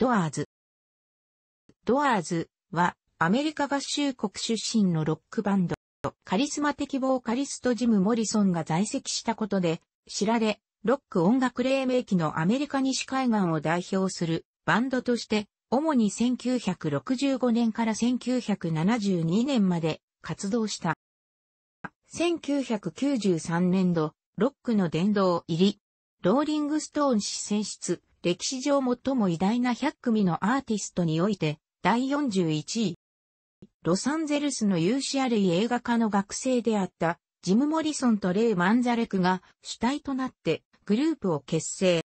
ドアーズ。ドアーズはアメリカ合衆国出身のロックバンド。カリスマ的ボーカリストジム・モリソンが在籍したことで知られ、ロック音楽黎明期のアメリカ西海岸を代表するバンドとして、主に1965年から1972年まで活動した。1993年度、ロックの殿堂入り、ローリングストーン氏選出、歴史上最も偉大な100組のアーティストにおいて、第41位。ロサンゼルスの有志ある映画科の学生であった、ジム・モリソンとレイ・マンザレクが主体となってグループを結成。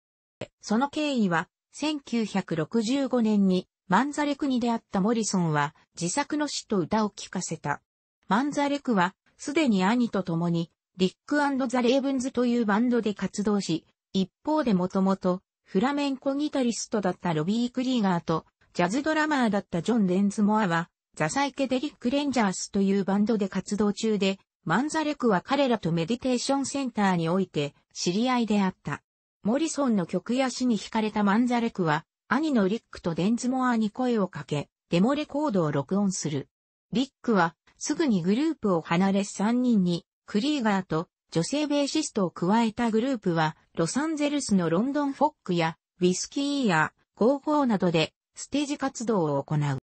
その経緯は、1965年にマンザレクに出会ったモリソンは自作の詩と歌を聴かせた。マンザレクはすでに兄と共にリックザ・レイブンズというバンドで活動し、一方でもともとフラメンコギタリストだったロビー・クリーガーと、ジャズドラマーだったジョン・レンズモアは、ザ・サイケデリック・レンジャースというバンドで活動中で、マンザレクは彼らとメディテーションセンターにおいて知り合いであった。モリソンの曲や詩に惹かれたマンザレクは、兄のリックとデンズモアに声をかけ、デモレコードを録音する。リックは、すぐにグループを離れ3人に、クリーガーと女性ベーシストを加えたグループは、ロサンゼルスのロンドンフォックや、ウィスキーや、ゴーゴーなどで、ステージ活動を行う。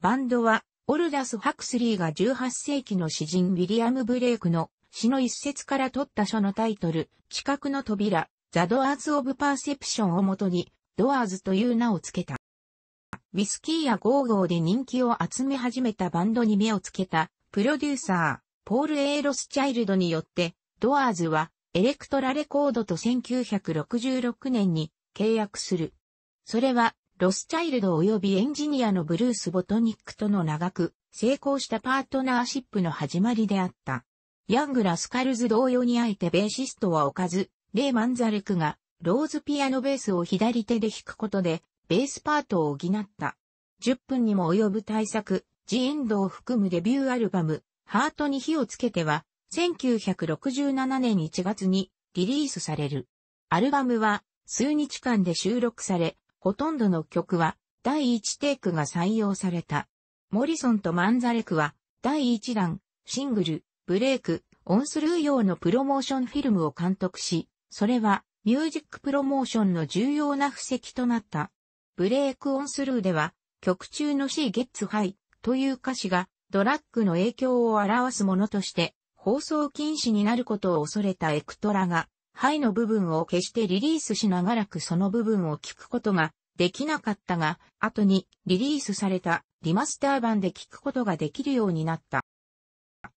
バンドは、オルダス・ハクスリーが18世紀の詩人ウィリアム・ブレイクの詩の一節から取った書のタイトル、知覚の扉、ザ・ドアーズ・オブ・パーセプションをもとに、ドアーズという名を付けた。ウィスキーやゴーゴーで人気を集め始めたバンドに目をつけた、プロデューサー、ポール・エイロス・チャイルドによって、ドアーズはエレクトラレコードと1966年に契約する。それはロスチャイルド及びエンジニアのブルース・ボトニックとの長く成功したパートナーシップの始まりであった。ヤング・ラスカルズ同様にあえてベーシストは置かず、レイ・マン・ザレクがローズピアノベースを左手で弾くことでベースパートを補った。10分にも及ぶ大作、ジエンドを含むデビューアルバム、ハートに火をつけては、1967年1月にリリースされる。アルバムは数日間で収録され、ほとんどの曲は第1テイクが採用された。モリソンとマンザレクは第1弾、シングル、ブレイク、オンスルー用のプロモーションフィルムを監督し、それはミュージックプロモーションの重要な布石となった。ブレイクオンスルーでは曲中の C ゲッツハイという歌詞がドラッグの影響を表すものとして放送禁止になることを恐れたエクトラが、肺の部分を消してリリースし長らくその部分を聞くことができなかったが、後にリリースされたリマスター版で聞くことができるようになった。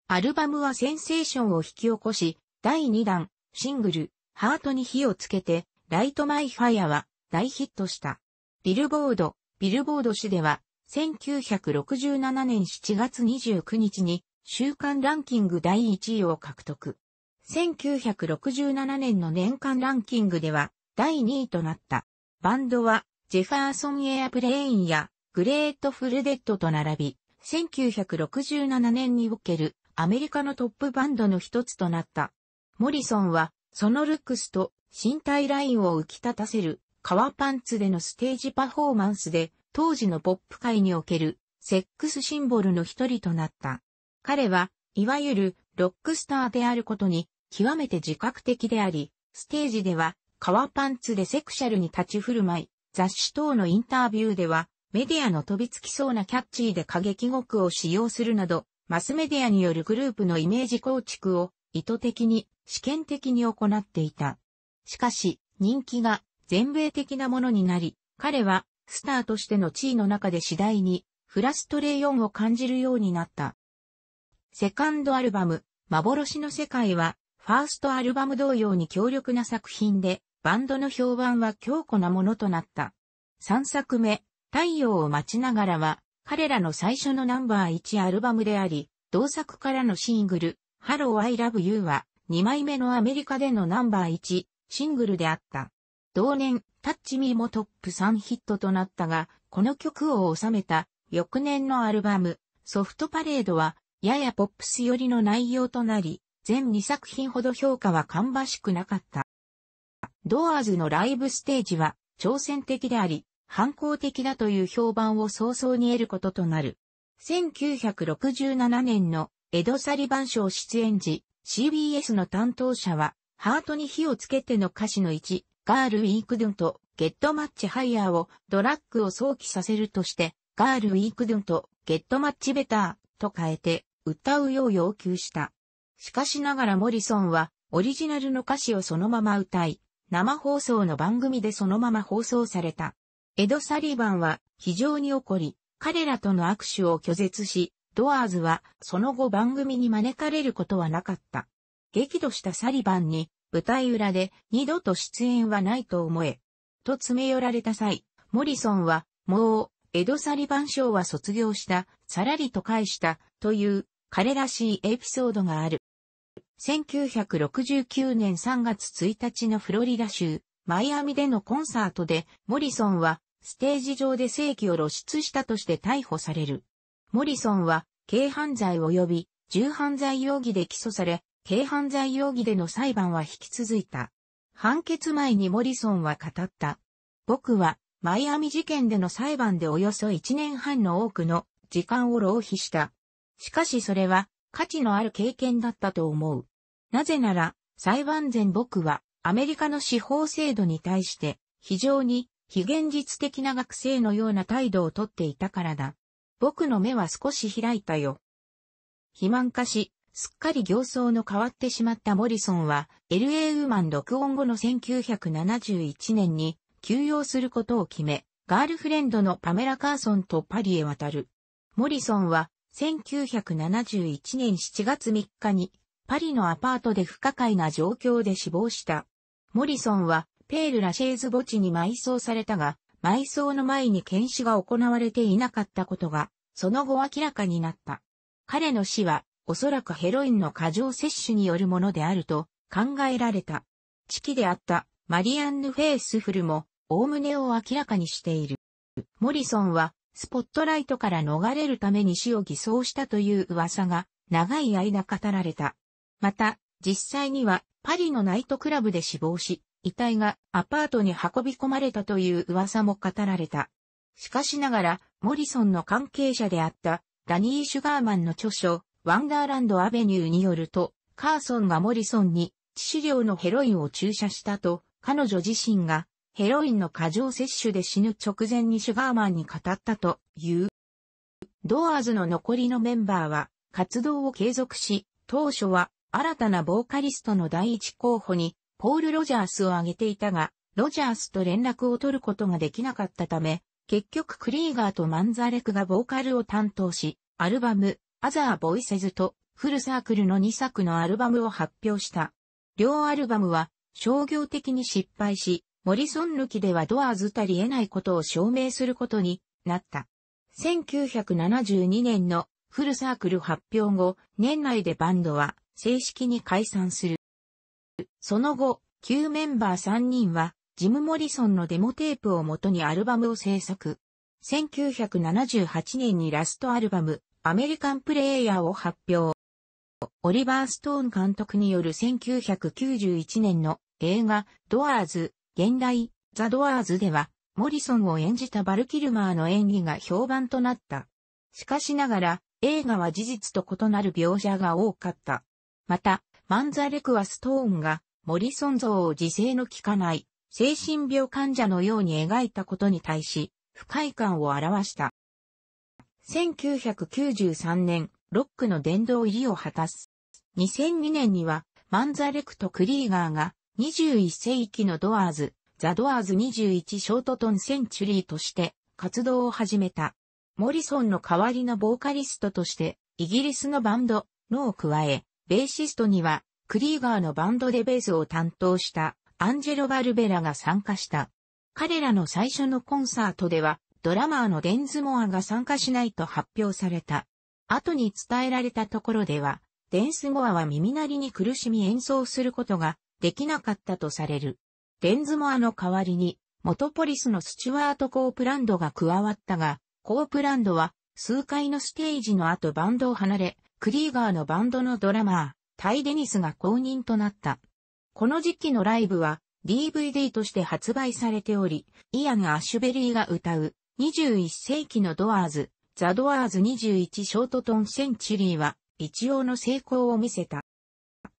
アルバムはセンセーションを引き起こし、第2弾、シングル、ハートに火をつけて、ライトマイファイアは大ヒットした。ビルボード、ビルボード誌では、1967年7月29日に、週間ランキング第1位を獲得。1967年の年間ランキングでは第2位となった。バンドはジェファーソンエアプレインやグレートフルデッドと並び、1967年におけるアメリカのトップバンドの一つとなった。モリソンはそのルックスと身体ラインを浮き立たせる革パンツでのステージパフォーマンスで当時のポップ界におけるセックスシンボルの一人となった。彼は、いわゆるロックスターであることに極めて自覚的であり、ステージでは革パンツでセクシャルに立ち振る舞い、雑誌等のインタビューではメディアの飛びつきそうなキャッチーで過激語句を使用するなど、マスメディアによるグループのイメージ構築を意図的に試験的に行っていた。しかし、人気が全米的なものになり、彼はスターとしての地位の中で次第にフラストレーオンを感じるようになった。セカンドアルバム、幻の世界は、ファーストアルバム同様に強力な作品で、バンドの評判は強固なものとなった。3作目、太陽を待ちながらは、彼らの最初のナンバー1アルバムであり、同作からのシングル、Hello I Love You は、2枚目のアメリカでのナンバー1、シングルであった。同年、タッチミーもトップ3ヒットとなったが、この曲を収めた、翌年のアルバム、ソフトパレードは、ややポップス寄りの内容となり、全2作品ほど評価は芳しくなかった。ドアーズのライブステージは挑戦的であり、反抗的だという評判を早々に得ることとなる。1967年のエド・サリバン賞出演時、CBS の担当者は、ハートに火をつけての歌詞の1、ガール・ウィークドゥンとゲットマッチ・ハイヤーをドラッグを想起させるとして、ガール・ウィークドゥンとゲットマッチ・ベターと変えて、歌うよう要求した。しかしながらモリソンは、オリジナルの歌詞をそのまま歌い、生放送の番組でそのまま放送された。エド・サリバンは非常に怒り、彼らとの握手を拒絶し、ドアーズはその後番組に招かれることはなかった。激怒したサリバンに、舞台裏で二度と出演はないと思え、と詰め寄られた際、モリソンは、もうエド・サリバン賞は卒業した、さらりと返した、という彼らしいエピソードがある。1969年3月1日のフロリダ州、マイアミでのコンサートで、モリソンは、ステージ上で正規を露出したとして逮捕される。モリソンは、軽犯罪及び、重犯罪容疑で起訴され、軽犯罪容疑での裁判は引き続いた。判決前にモリソンは語った。僕は、マイアミ事件での裁判でおよそ1年半の多くの時間を浪費した。しかしそれは価値のある経験だったと思う。なぜなら、裁判前僕はアメリカの司法制度に対して非常に非現実的な学生のような態度をとっていたからだ。僕の目は少し開いたよ。肥満化し、すっかり行走の変わってしまったモリソンは、LA ウーマン録音後の1971年に、休養することを決め、ガールフレンドのパメラ・カーソンとパリへ渡る。モリソンは1971年7月3日にパリのアパートで不可解な状況で死亡した。モリソンはペール・ラシェーズ墓地に埋葬されたが、埋葬の前に検視が行われていなかったことが、その後明らかになった。彼の死は、おそらくヘロインの過剰摂取によるものであると考えられた。地期であったマリアンヌ・フェイスフルも概ねを明らかにしている。モリソンは、スポットライトから逃れるために死を偽装したという噂が、長い間語られた。また、実際には、パリのナイトクラブで死亡し、遺体がアパートに運び込まれたという噂も語られた。しかしながら、モリソンの関係者であった、ダニー・シュガーマンの著書、ワンダーランド・アベニューによると、カーソンがモリソンに致死量のヘロインを注射したと、彼女自身がヘロインの過剰摂取で死ぬ直前にシュガーマンに語ったという。ドアーズの残りのメンバーは活動を継続し、当初は新たなボーカリストの第一候補にポール・ロジャースを挙げていたが、ロジャースと連絡を取ることができなかったため、結局クリーガーとマンザレクがボーカルを担当し、アルバム、アザー・ボイセズとフルサークルの2作のアルバムを発表した。両アルバムは商業的に失敗し、モリソン抜きではドアーズたり得ないことを証明することになった。1972年のフルサークル発表後、年内でバンドは正式に解散する。その後、旧メンバー3人はジム・モリソンのデモテープをもとにアルバムを制作。1978年にラストアルバム、アメリカンプレイヤーを発表。オリバー・ストーン監督による1991年の映画、ドアーズ、現代、ザ・ドアーズでは、モリソンを演じたバルキルマーの演技が評判となった。しかしながら、映画は事実と異なる描写が多かった。また、マンザレクはストーンが、モリソン像を自制の効かない、精神病患者のように描いたことに対し、不快感を表した。1993年、ロックの殿堂入りを果たす。2002年には、マンザレクとクリーガーが、21世紀のドアーズ、ザ・ドアーズ21ショートトン・センチュリーとして活動を始めた。モリソンの代わりのボーカリストとして、イギリスのバンド、のを加え、ベーシストには、クリーガーのバンドでベースを担当したアンジェロ・バルベラが参加した。彼らの最初のコンサートでは、ドラマーのデンズモアが参加しないと発表された。後に伝えられたところでは、デンズモアは耳鳴りに苦しみ演奏することができなかったとされる。デンズモアの代わりに、モトポリスのスチュワート・コープランドが加わったが、コープランドは数回のステージの後バンドを離れ、クリーガーのバンドのドラマー、タイ・デニスが公認となった。この時期のライブは DVD として発売されており、イアン・アッシュベリーが歌う21世紀のドアーズ、ザ・ドアーズ21ショートトン・センチュリーは一応の成功を見せた。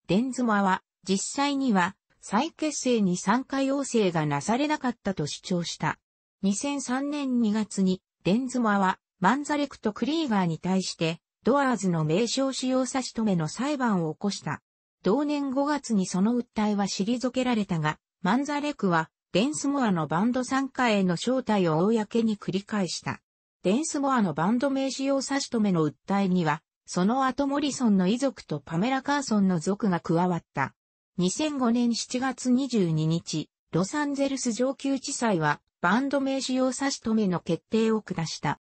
デンズモアは実際には再結成に参加要請がなされなかったと主張した。2003年2月にデンズマはマンザレクとクリーガーに対してドアーズの名称使用差し止めの裁判を起こした。同年5月にその訴えは退けられたが、マンザレクはデンスモアのバンド参加への招待を公に繰り返した。デンスモアのバンド名使用差し止めの訴えには、その後モリソンの遺族とパメラ・カーソンの族が加わった。2005年7月22日、ロサンゼルス上級地裁は、バンド名使用差し止めの決定を下した。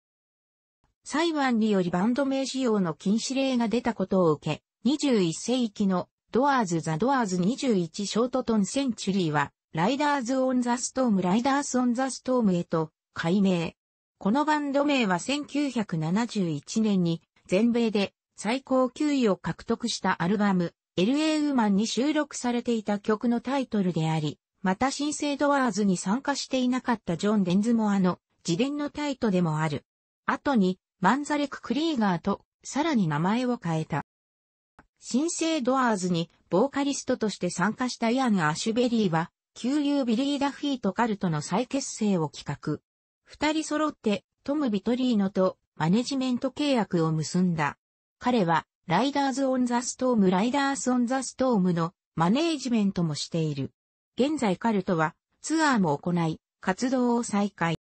裁判によりバンド名使用の禁止令が出たことを受け、21世紀のドアーズ・ザ・ドアーズ21ショートトン・センチュリーは、ライダーズ・オン・ザ・ストーム・ライダース・オン・ザ・ストームへと改名。このバンド名は1971年に全米で最高級位を獲得したアルバム LA ウーマンに収録されていた曲のタイトルであり、また新生ドアーズに参加していなかったジョン・デンズモアの自伝のタイトでもある。後に、マンザレク・クリーガーと、さらに名前を変えた。新生ドアーズにボーカリストとして参加したイアン・アシュベリーは、旧友ビリー・ダフィーとカルトの再結成を企画。二人揃ってトム・ビトリーノとマネジメント契約を結んだ。彼はライダーズ・オン・ザ・ストーム・ライダース・オン・ザ・ストームのマネージメントもしている。現在カルトはツアーも行い、活動を再開。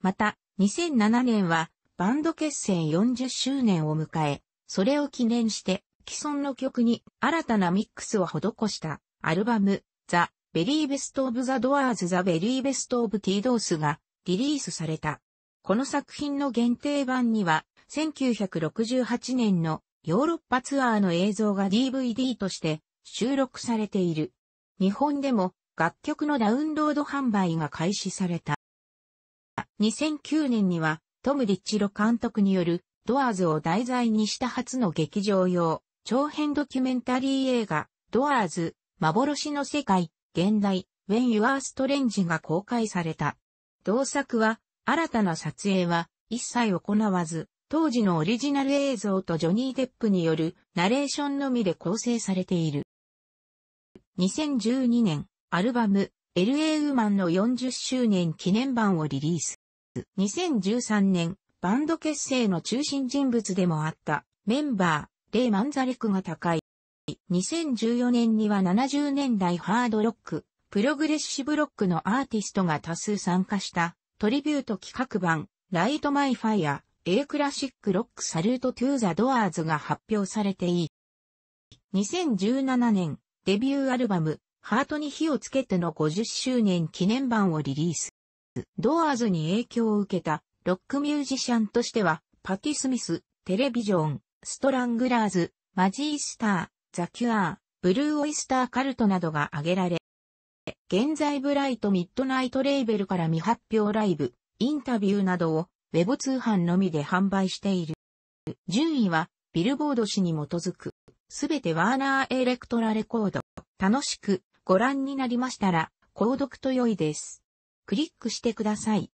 また、2007年はバンド結成40周年を迎え、それを記念して既存の曲に新たなミックスを施したアルバム、ザ・ベリーベスト・オブ・ザ・ドアーズ・ザ・ベリーベスト・オブ・ティードースがリリースされた。この作品の限定版には1968年のヨーロッパツアーの映像が DVD として収録されている。日本でも楽曲のダウンロード販売が開始された。2009年にはトム・リッチロ監督によるドアーズを題材にした初の劇場用長編ドキュメンタリー映画ドアーズ幻の世界現代 When You Are Strange が公開された。同作は新たな撮影は一切行わず当時のオリジナル映像とジョニー・デップによるナレーションのみで構成されている。2012年、アルバム、LA ウーマンの40周年記念版をリリース。2013年、バンド結成の中心人物でもあったメンバー、レイ・マンザレクが高い。2014年には70年代ハードロック、プログレッシブロックのアーティストが多数参加したトリビュート企画版、ライト・マイ・ファイア、A クラシックロックサルートトゥーザドアーズが発表されていい。2017年、デビューアルバム、ハートに火をつけての50周年記念版をリリース。ドアーズに影響を受けたロックミュージシャンとしては、パティ・スミス、テレビジョン、ストラングラーズ、マジースター、ザ・キュアー、ブルー・オイスター・カルトなどが挙げられ、現在ブライト・ミッドナイト・レーベルから未発表ライブ、インタビューなどをウェブ通販のみで販売している。順位は、ビルボード氏に基づく。すべてワーナーエレクトラレコード。楽しくご覧になりましたら、購読と良いです。クリックしてください。